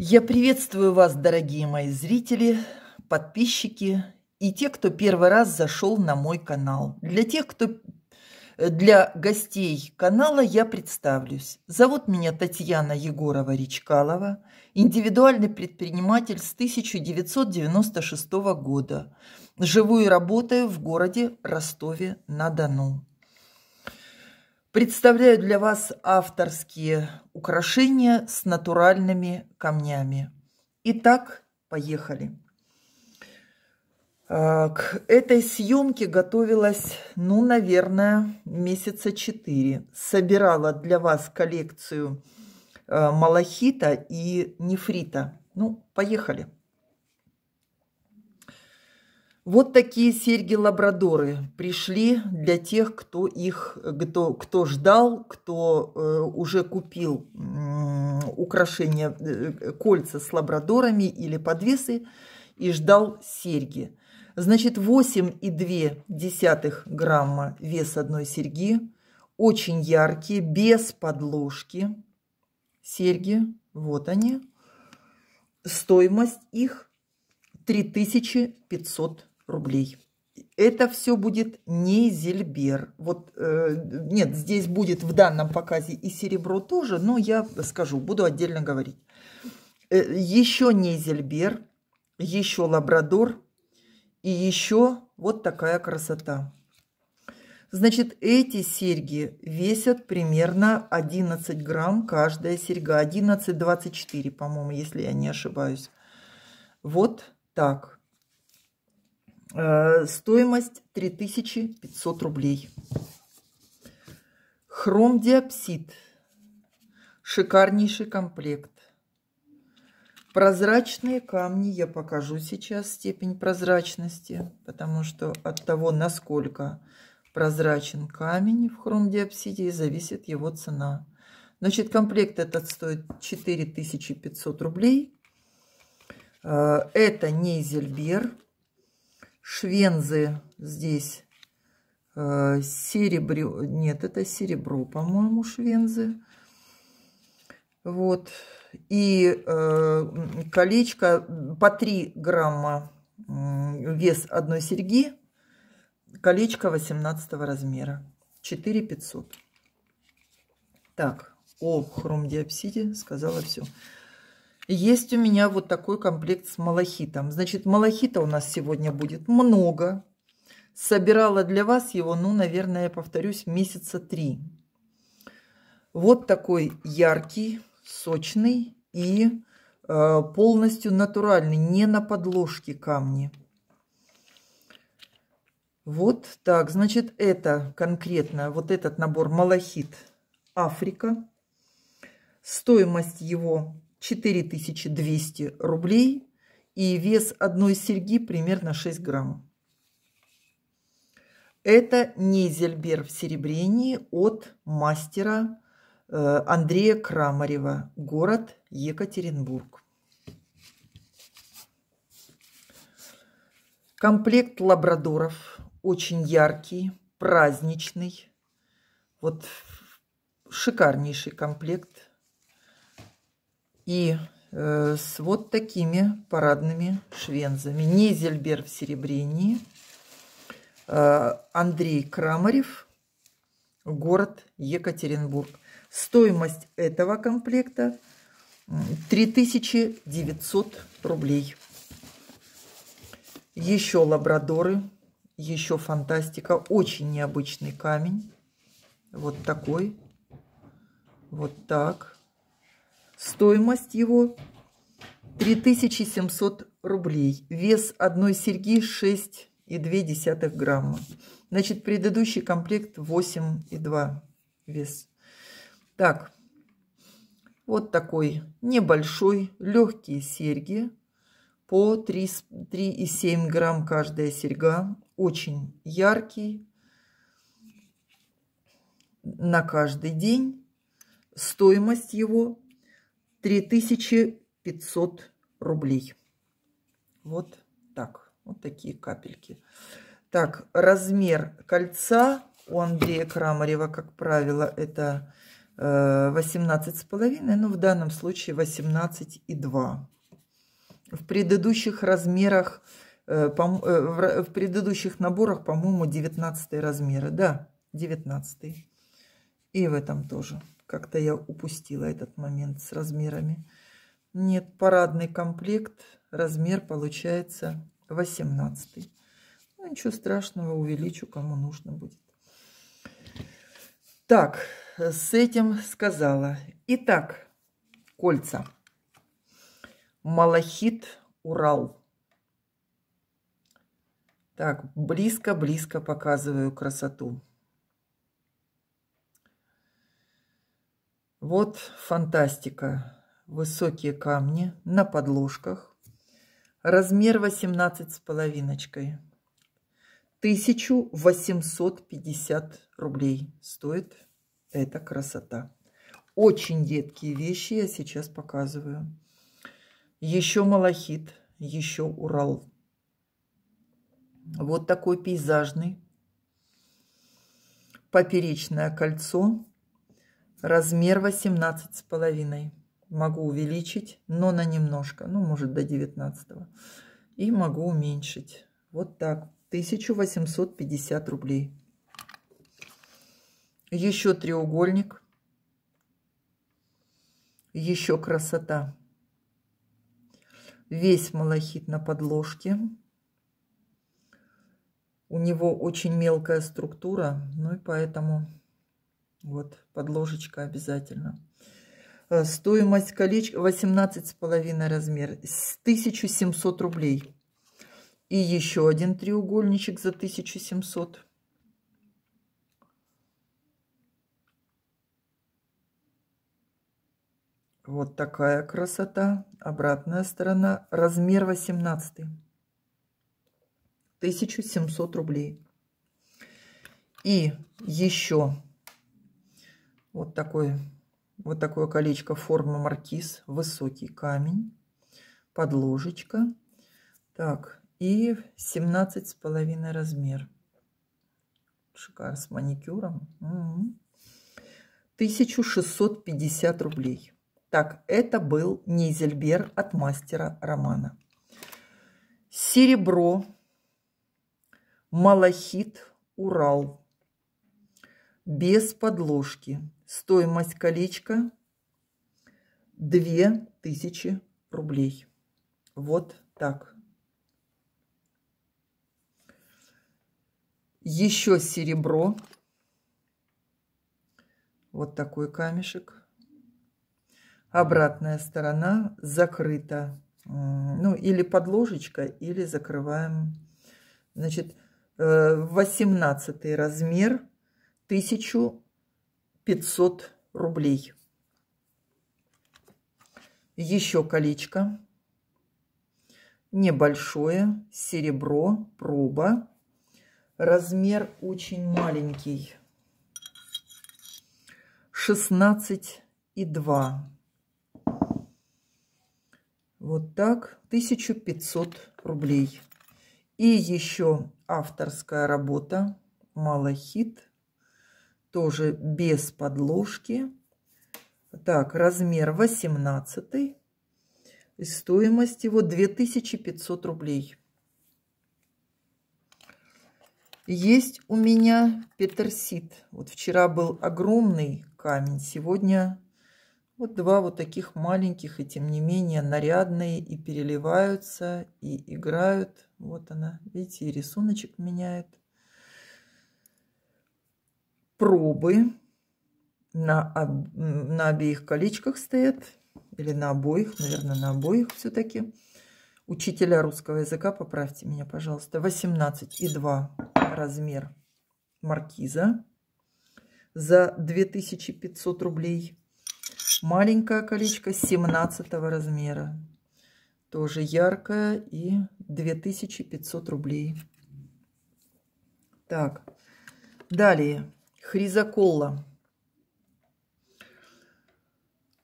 Я приветствую вас, дорогие мои зрители, подписчики и те, кто первый раз зашел на мой канал. Для тех, кто э, для гостей канала я представлюсь. Зовут меня Татьяна Егорова-Речкалова, индивидуальный предприниматель с 1996 года. Живу и работаю в городе Ростове-на-Дону. Представляю для вас авторские украшения с натуральными камнями. Итак, поехали. А, к этой съемке готовилась, ну, наверное, месяца четыре. Собирала для вас коллекцию а, малахита и нефрита. Ну, поехали. Вот такие серьги-лабрадоры пришли для тех, кто их, кто, кто ждал, кто э, уже купил э, украшения, э, кольца с лабрадорами или подвесы и ждал серьги. Значит, 8,2 грамма вес одной серьги, очень яркие, без подложки серьги, вот они. Стоимость их 3500 рублей рублей. Это все будет не зельбер. Вот, э, нет, здесь будет в данном показе и серебро тоже, но я скажу, буду отдельно говорить. Э, еще не зельбер, еще лабрадор и еще вот такая красота. Значит, эти серьги весят примерно 11 грамм каждая серьга. 11,24, по-моему, если я не ошибаюсь. Вот так. Э, стоимость 3500 рублей. Хромдиопсид. Шикарнейший комплект. Прозрачные камни. Я покажу сейчас степень прозрачности, потому что от того, насколько прозрачен камень в хромдиопсиде, зависит его цена. Значит, комплект этот стоит 4500 рублей. Э, это не зельбер швензы здесь э, серебрю, нет, это серебро, по-моему, швензы. Вот. И э, колечко по 3 грамма э, вес одной серьги. Колечко 18 размера. 4 500. Так, о хромдиопсиде сказала все. Есть у меня вот такой комплект с малахитом. Значит, малахита у нас сегодня будет много. Собирала для вас его, ну, наверное, я повторюсь, месяца три. Вот такой яркий, сочный и э, полностью натуральный, не на подложке камни. Вот так, значит, это конкретно, вот этот набор малахит Африка. Стоимость его 4200 рублей и вес одной серьги примерно 6 грамм. Это Нейзельбер в серебрении от мастера э, Андрея Крамарева, город Екатеринбург. Комплект лабрадоров очень яркий, праздничный. Вот шикарнейший комплект и э, с вот такими парадными швензами. Нейзельбер в серебрении, э, Андрей Крамарев, город Екатеринбург. Стоимость этого комплекта 3900 рублей. Еще лабрадоры, еще фантастика. Очень необычный камень. Вот такой. Вот так. Стоимость его 3700 рублей. Вес одной серьги 6,2 грамма. Значит, предыдущий комплект 8,2 вес. Так, вот такой небольшой, легкие серьги по 3,7 грамм каждая серьга. Очень яркий на каждый день. Стоимость его 3500 рублей. Вот так. Вот такие капельки. Так, размер кольца у Андрея Крамарева, как правило, это 18,5, э, но ну, в данном случае 18,2. В предыдущих размерах, э, э, в предыдущих наборах, по-моему, 19 размеры. Да, 19. И в этом тоже. Как-то я упустила этот момент с размерами. Нет, парадный комплект, размер получается 18. Ну, ничего страшного, увеличу, кому нужно будет. Так, с этим сказала. Итак, кольца. Малахит Урал. Так, близко-близко показываю красоту. Вот фантастика. Высокие камни на подложках. Размер 18 с половиночкой. 1850 рублей стоит эта красота. Очень редкие вещи я сейчас показываю. Еще малахит, еще Урал. Вот такой пейзажный. Поперечное кольцо размер 18 с половиной. Могу увеличить, но на немножко, ну, может, до 19. И могу уменьшить. Вот так, 1850 рублей. Еще треугольник. Еще красота. Весь малахит на подложке. У него очень мелкая структура, ну и поэтому вот, подложечка обязательно. Э, стоимость колечка 18,5 размер. С 1700 рублей. И еще один треугольничек за 1700. Вот такая красота. Обратная сторона. Размер 18. 1700 рублей. И еще вот, такой, вот такое колечко форма маркиз, высокий камень, подложечка. Так, и с половиной размер. Шикар с маникюром. Угу. М-м. 1650 рублей. Так, это был Низельбер от мастера Романа. Серебро, малахит, Урал. Без подложки. Стоимость колечка 2000 рублей. Вот так. Еще серебро. Вот такой камешек. Обратная сторона закрыта. Ну, или подложечка, или закрываем. Значит, 18 э, размер, 1000 500 рублей. Еще колечко. Небольшое. Серебро. Проба. Размер очень маленький. 16 и 2. Вот так. 1500 рублей. И еще авторская работа. Малахит тоже без подложки. Так, размер 18. Стоимость его 2500 рублей. Есть у меня петерсит. Вот вчера был огромный камень, сегодня вот два вот таких маленьких, и тем не менее нарядные, и переливаются, и играют. Вот она, видите, и рисуночек меняет пробы на, на обеих колечках стоят, или на обоих, наверное, на обоих все-таки. Учителя русского языка, поправьте меня, пожалуйста, 18,2 размер маркиза за 2500 рублей. Маленькое колечко 17 размера, тоже яркое и 2500 рублей. Так, далее Хризаколла.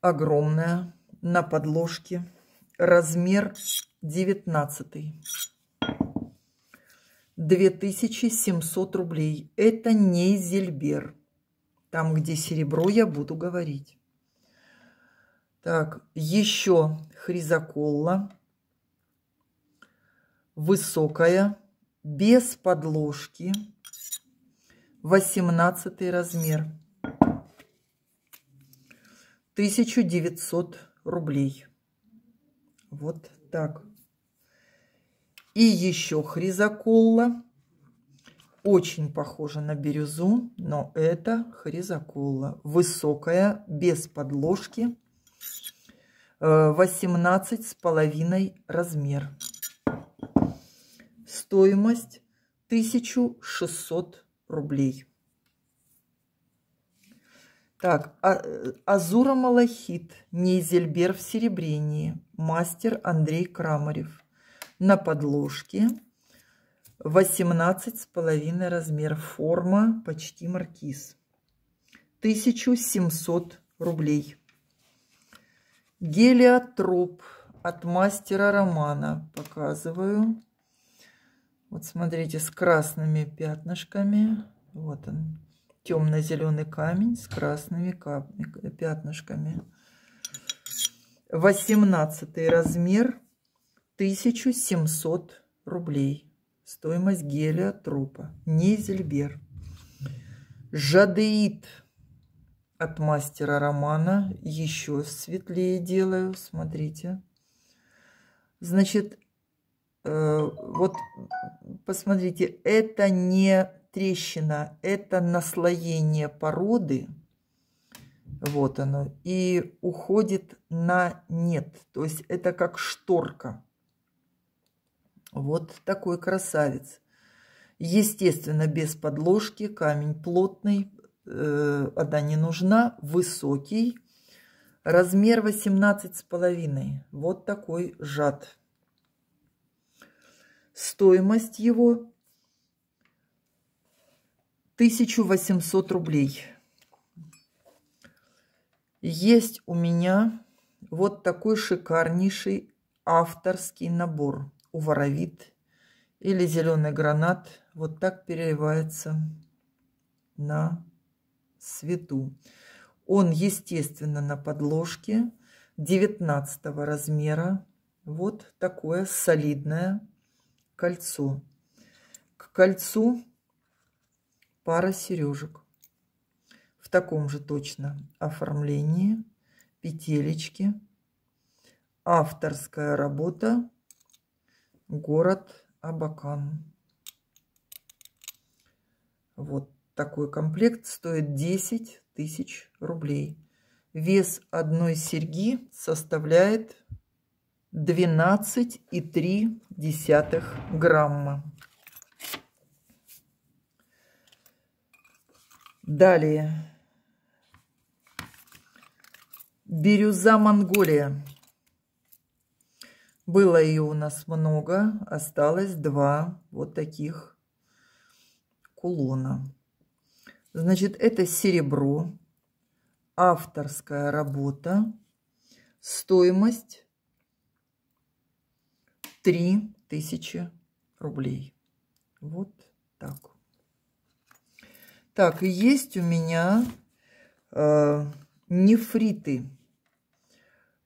Огромная, на подложке, размер 19. 2700 рублей. Это не зельбер. Там, где серебро, я буду говорить. Так, еще хризаколла. Высокая, без подложки. 18 размер. 1900 рублей. Вот так. И еще хризоколла Очень похожа на бирюзу, но это хризоколла Высокая, без подложки. 18 э, с половиной размер. Стоимость 1600 рублей рублей. Так, а, э, Азура Малахит, Нейзельбер в серебрении, мастер Андрей Крамарев. На подложке 18,5 размер, форма почти маркиз. 1700 рублей. Гелиотроп от мастера Романа. Показываю. Вот смотрите, с красными пятнышками. Вот он, темно-зеленый камень с красными пятнышками. 18 размер, 1700 рублей. Стоимость геля не зельбер. Жадеит от мастера Романа. Еще светлее делаю, смотрите. Значит, Э, вот посмотрите, это не трещина, это наслоение породы. Вот оно. И уходит на нет. То есть это как шторка. Вот такой красавец. Естественно, без подложки, камень плотный, э, она не нужна, высокий. Размер 18,5. Вот такой жад. Стоимость его 1800 рублей. Есть у меня вот такой шикарнейший авторский набор. Уворовит или зеленый гранат. Вот так переливается на свету. Он, естественно, на подложке 19 размера. Вот такое солидное кольцо. К кольцу пара сережек. В таком же точно оформлении, петелечки. Авторская работа «Город Абакан». Вот такой комплект стоит 10 тысяч рублей. Вес одной серьги составляет 12,3 грамма. Далее. Бирюза Монголия. Было ее у нас много, осталось два вот таких кулона. Значит, это серебро, авторская работа, стоимость 3000 рублей. Вот так. Так, и есть у меня э, нефриты.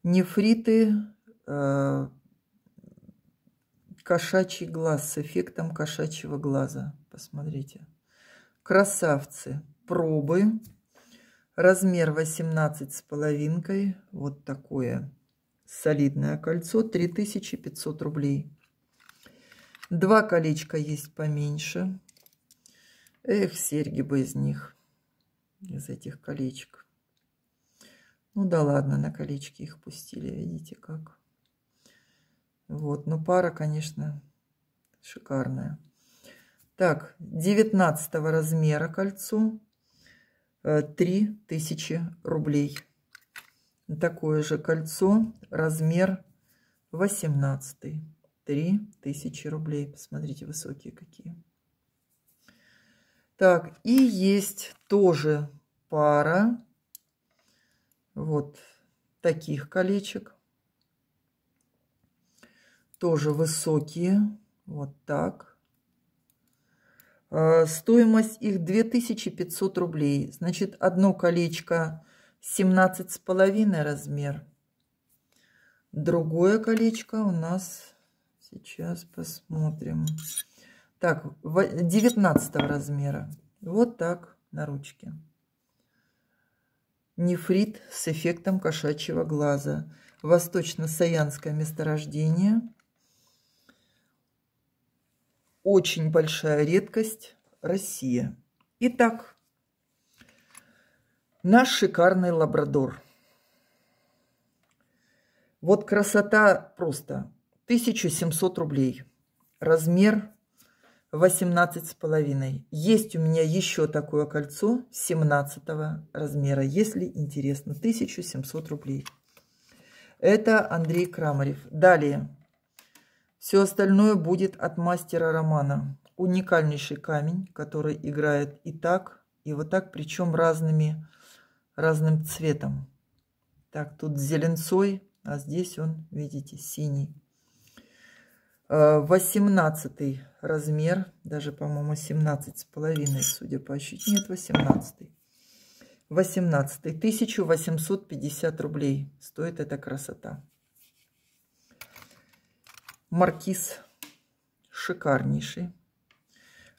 Нефриты э, кошачий глаз с эффектом кошачьего глаза. Посмотрите. Красавцы. Пробы. Размер 18 с половинкой. Вот такое солидное кольцо 3500 рублей. Два колечка есть поменьше. Эх, серьги бы из них, из этих колечек. Ну да ладно, на колечки их пустили, видите как. Вот, но пара, конечно, шикарная. Так, 19 размера кольцо, 3000 э, рублей такое же кольцо, размер 18. 3000 рублей. Посмотрите, высокие какие. Так, и есть тоже пара вот таких колечек. Тоже высокие. Вот так. А, стоимость их 2500 рублей. Значит, одно колечко 17 с половиной размер. Другое колечко у нас сейчас посмотрим. Так, 19 размера. Вот так на ручке. Нефрит с эффектом кошачьего глаза. Восточно-саянское месторождение. Очень большая редкость. Россия. Итак, Наш шикарный лабрадор. Вот красота просто. 1700 рублей. Размер 18 с половиной. Есть у меня еще такое кольцо 17 размера, если интересно. 1700 рублей. Это Андрей Крамарев. Далее. Все остальное будет от мастера Романа. Уникальнейший камень, который играет и так, и вот так, причем разными разным цветом. Так, тут зеленцой, а здесь он, видите, синий. 18 э, размер, даже, по-моему, 17 с половиной, судя по ощущениям. Нет, 18. -й. 18. -й, 1850 рублей стоит эта красота. Маркиз шикарнейший.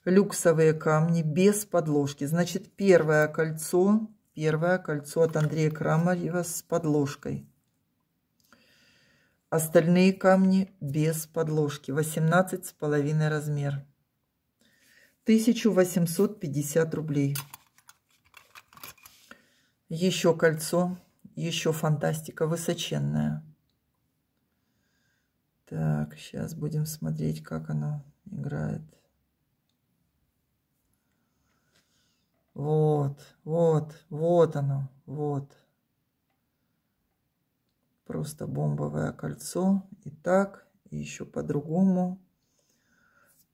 Люксовые камни без подложки. Значит, первое кольцо Первое кольцо от Андрея Крамарева с подложкой. Остальные камни без подложки. 18,5 размер. 1850 рублей. Еще кольцо. Еще фантастика высоченная. Так, сейчас будем смотреть, как оно играет. Вот, вот, вот оно, вот. Просто бомбовое кольцо. И так, и еще по-другому.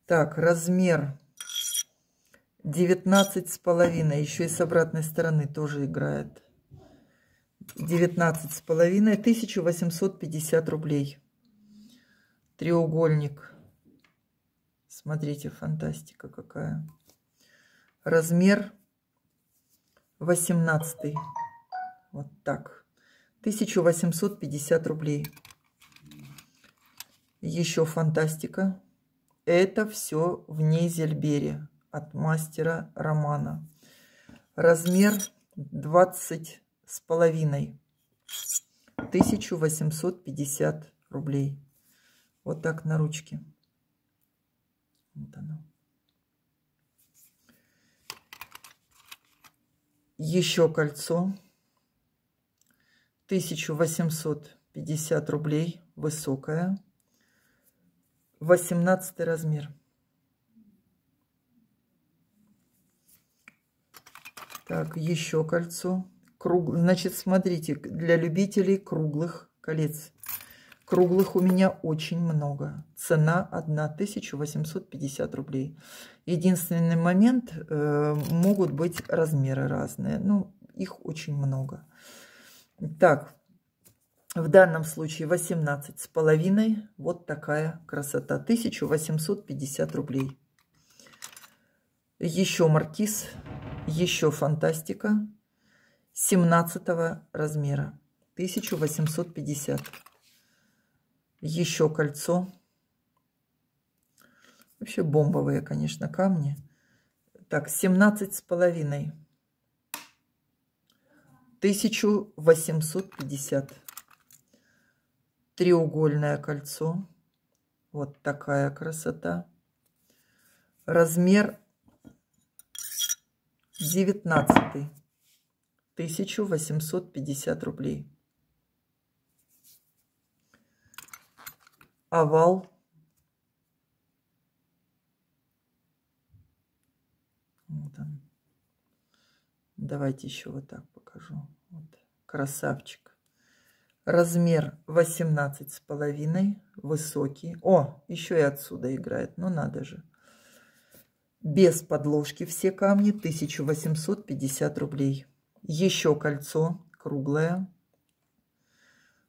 Так, размер 19 с половиной. Еще и с обратной стороны тоже играет. 19 с половиной. 1850 рублей. Треугольник. Смотрите, фантастика какая. Размер 18. Вот так. 1850 рублей. Еще фантастика. Это все в Нейзельбере от мастера Романа. Размер 20 с половиной. 1850 рублей. Вот так на ручке. Вот оно. Еще кольцо. 1850 рублей. Высокое. 18 размер. Так, еще кольцо. Круг... Значит, смотрите, для любителей круглых колец. Круглых у меня очень много. Цена 1850 рублей. Единственный момент, э, могут быть размеры разные. Ну, их очень много. Так, в данном случае 18 с половиной. Вот такая красота. 1850 рублей. Еще маркиз, еще фантастика. 17 размера. 1850 еще кольцо. Вообще бомбовые, конечно, камни. Так, 17 с половиной. 1850. Треугольное кольцо. Вот такая красота. Размер 19. 1850 рублей. овал. Вот он. Давайте еще вот так покажу. Вот. Красавчик. Размер 18 с половиной, высокий. О, еще и отсюда играет, ну надо же. Без подложки все камни, 1850 рублей. Еще кольцо круглое,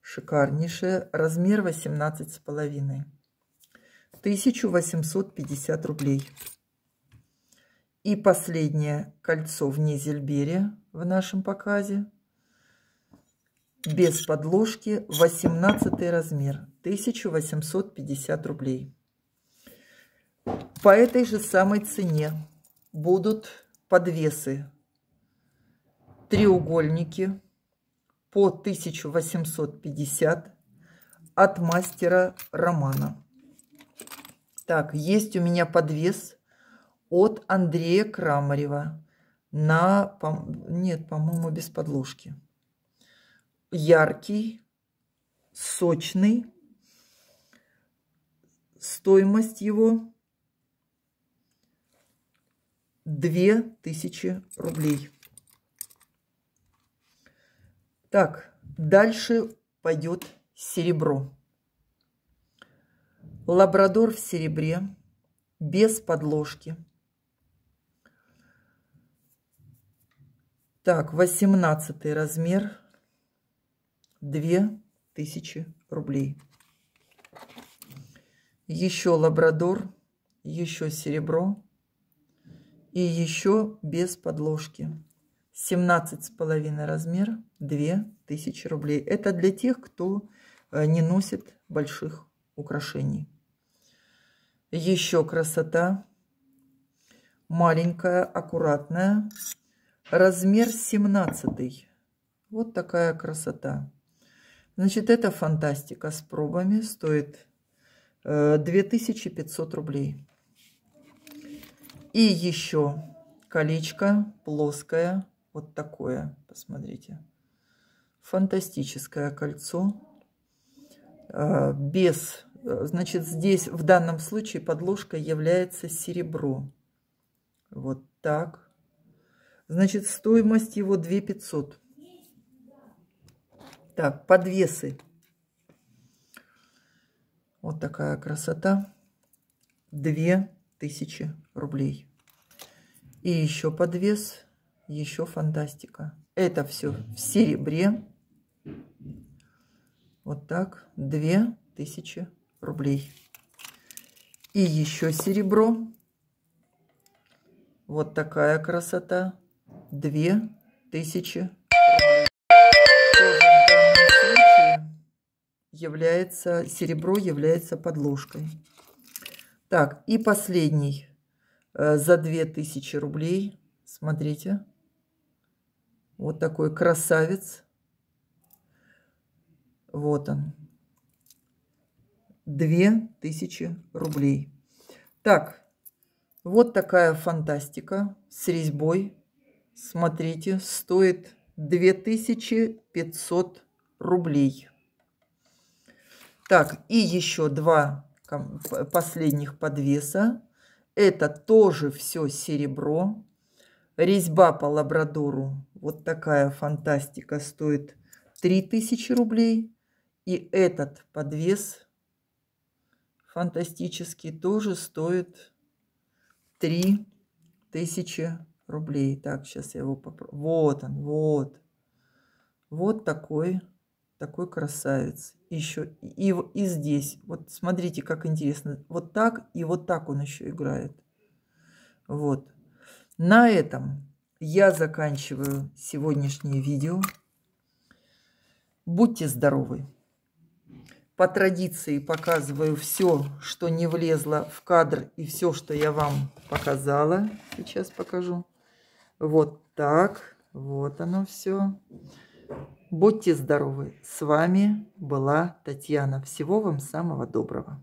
шикарнейшая, размер с 18,5. 1850 рублей. И последнее кольцо в Низельбере в нашем показе. Без подложки, 18 размер, 1850 рублей. По этой же самой цене будут подвесы, треугольники – по 1850 от мастера Романа. Так, есть у меня подвес от Андрея Крамарева на... По, нет, по-моему, без подложки. Яркий, сочный. Стоимость его 2000 рублей. Так, дальше пойдет серебро. Лабрадор в серебре, без подложки. Так, 18 размер, 2000 рублей. Еще лабрадор, еще серебро и еще без подложки. 17,5 размер 2000 рублей. Это для тех, кто э, не носит больших украшений. Еще красота. Маленькая, аккуратная. Размер 17. Вот такая красота. Значит, это фантастика с пробами. Стоит 2500 э, рублей. И еще колечко плоское вот такое, посмотрите. Фантастическое кольцо. А, без, э, значит, здесь в данном случае подложка является серебро. Вот так. Значит, стоимость его 2500. Так, подвесы. Вот такая красота. 2000 рублей. И еще подвес еще фантастика. Это все в серебре. Вот так, две тысячи рублей. И еще серебро. Вот такая красота. две тысячи. является, серебро является подложкой. Так, и последний э, за две тысячи рублей. Смотрите. Вот такой красавец. Вот он. Две тысячи рублей. Так, вот такая фантастика с резьбой. Смотрите, стоит 2500 рублей. Так, и еще два последних подвеса. Это тоже все серебро. Резьба по лабрадору вот такая фантастика стоит 3000 рублей. И этот подвес фантастический тоже стоит 3000 рублей. Так, сейчас я его попробую. Вот он, вот. Вот такой, такой красавец. Еще и, и, и здесь. Вот смотрите, как интересно. Вот так и вот так он еще играет. Вот. На этом я заканчиваю сегодняшнее видео. Будьте здоровы! По традиции показываю все, что не влезло в кадр и все, что я вам показала. Сейчас покажу. Вот так. Вот оно все. Будьте здоровы. С вами была Татьяна. Всего вам самого доброго.